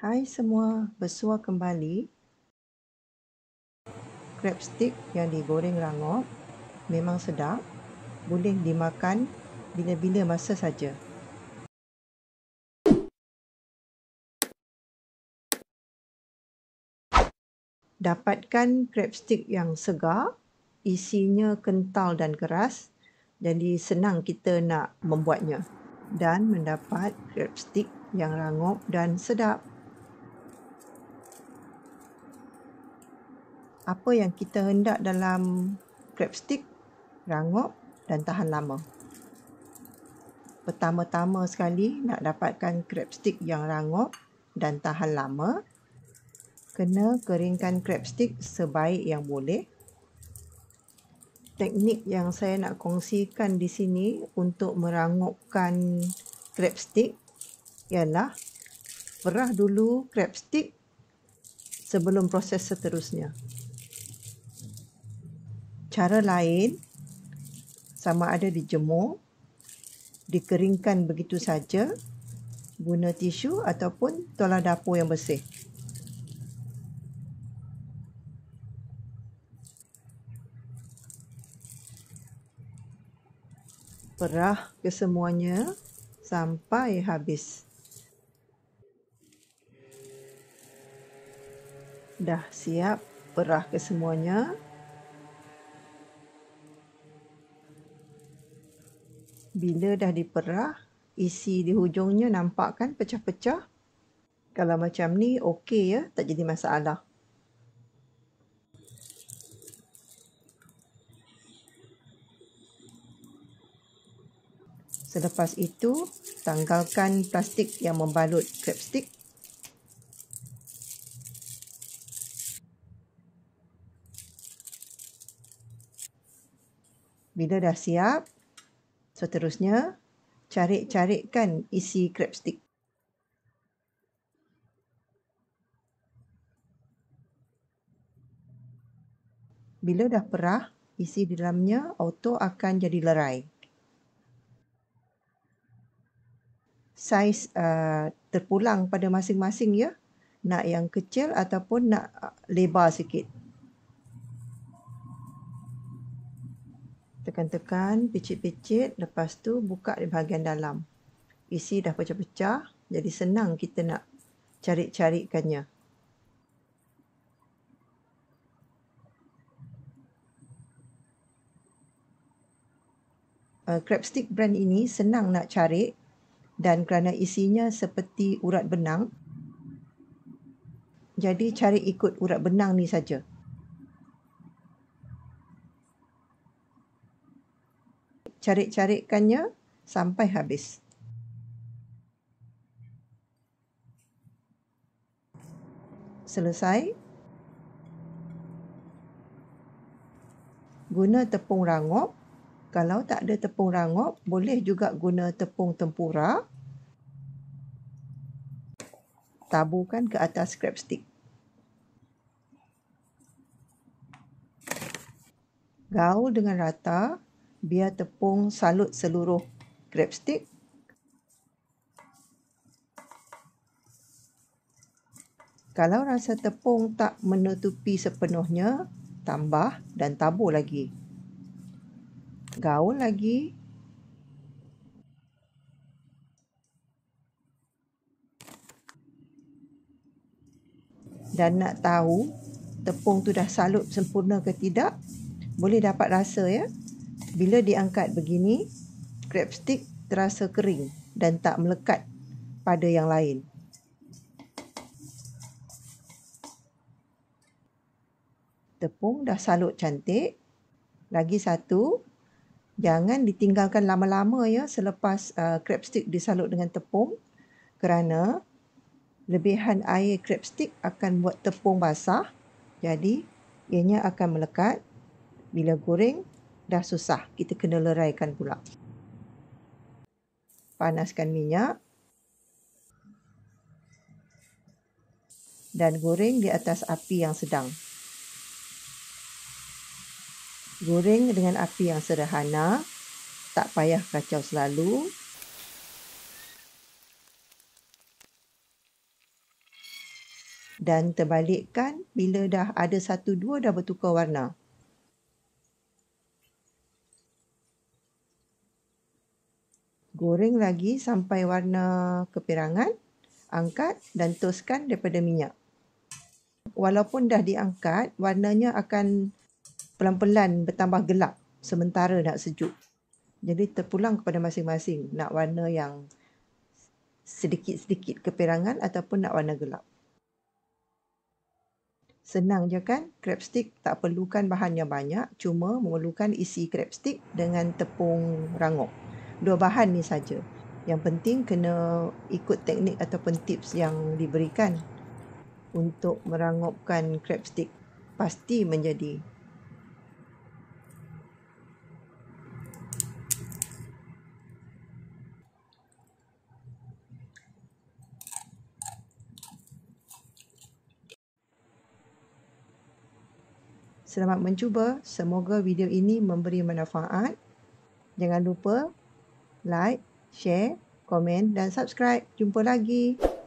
Hai semua, bersua kembali. Crab stick yang digoreng rangup memang sedap. Boleh dimakan bila-bila masa saja. Dapatkan crab stick yang segar, isinya kental dan keras. Jadi senang kita nak membuatnya dan mendapat crab stick yang rangup dan sedap. apa yang kita hendak dalam crab stick, rangup dan tahan lama. Pertama-tama sekali nak dapatkan crab stick yang rangup dan tahan lama, kena keringkan crab stick sebaik yang boleh. Teknik yang saya nak kongsikan di sini untuk merangupkan crab stick ialah perah dulu crab stick sebelum proses seterusnya cara lain sama ada dijemur, dikeringkan begitu saja guna tisu ataupun tola dapur yang bersih. Perah kesemuanya sampai habis. Dah siap perah kesemuanya. bila dah diperah, isi di hujungnya nampak kan pecah-pecah. Kalau macam ni, okey ya. Tak jadi masalah. Selepas itu, tanggalkan plastik yang membalut crab stick. Bila dah siap, Seterusnya, carik-carikkan isi crab stick. Bila dah perah, isi di dalamnya auto akan jadi lerai. Saiz uh, terpulang pada masing-masing ya. Nak yang kecil ataupun nak uh, lebar sikit. tekan-tekan, picit-picit, lepas tu buka di bahagian dalam. Isi dah pecah-pecah, jadi senang kita nak cari-carikannya. Uh, crab stick brand ini senang nak cari dan kerana isinya seperti urat benang. Jadi cari ikut urat benang ni saja. carik-carikannya sampai habis. Selesai. Guna tepung rangup. Kalau tak ada tepung rangup, boleh juga guna tepung tempura. Taburkan ke atas crab stick. Gaul dengan rata biar tepung salut seluruh crab stick. Kalau rasa tepung tak menutupi sepenuhnya, tambah dan tabur lagi. Gaul lagi. Dan nak tahu tepung tu dah salut sempurna ke tidak, boleh dapat rasa ya. Bila diangkat begini, crab stick terasa kering dan tak melekat pada yang lain. Tepung dah salut cantik. Lagi satu, jangan ditinggalkan lama-lama ya selepas uh, crab stick disalut dengan tepung kerana lebihan air crab stick akan buat tepung basah. Jadi, ianya akan melekat bila goreng dah susah. Kita kena leraikan pula. Panaskan minyak. Dan goreng di atas api yang sedang. Goreng dengan api yang sederhana. Tak payah kacau selalu. Dan terbalikkan bila dah ada satu dua dah bertukar warna. goreng lagi sampai warna keperangan. Angkat dan toskan daripada minyak. Walaupun dah diangkat, warnanya akan pelan-pelan bertambah gelap sementara nak sejuk. Jadi terpulang kepada masing-masing nak warna yang sedikit-sedikit keperangan ataupun nak warna gelap. Senang je kan? Crab stick tak perlukan bahan yang banyak, cuma memerlukan isi crab stick dengan tepung rangup dua bahan ni saja. Yang penting kena ikut teknik ataupun tips yang diberikan untuk merangupkan crab stick pasti menjadi. Selamat mencuba. Semoga video ini memberi manfaat. Jangan lupa like, share, komen dan subscribe. Jumpa lagi.